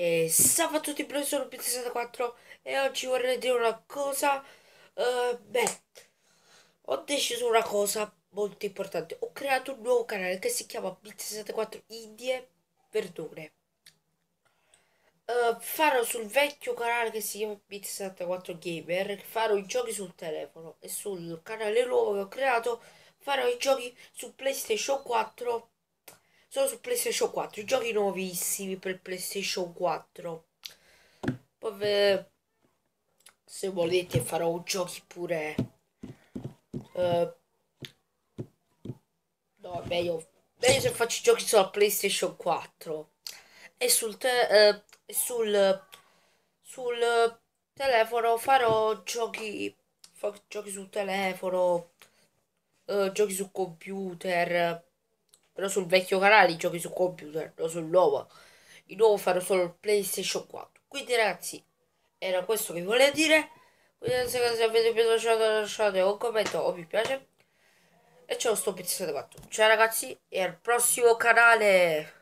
E salve a tutti, professor P64 e oggi vorrei dire una cosa. Uh, beh, ho deciso una cosa molto importante. Ho creato un nuovo canale che si chiama P64 Indie Verdure. Uh, farò sul vecchio canale che si chiama P64 Gamer, farò i giochi sul telefono e sul canale nuovo che ho creato farò i giochi su PlayStation 4 sono su PlayStation 4, giochi nuovissimi per PlayStation 4. Poi se volete farò giochi pure... Uh... no, meglio... meglio se faccio giochi sulla PlayStation 4. E sul... Te... Uh, sul... sul telefono farò giochi giochi sul telefono, uh, giochi su computer, però sul vecchio canale giochi su computer, non sul nuovo. Di nuovo farò solo il PlayStation 4. Quindi ragazzi, era questo che volevo dire. Quindi se avete piaciuto lasciate un commento o vi piace. E ciao sto pizzato 4. Ciao ragazzi e al prossimo canale.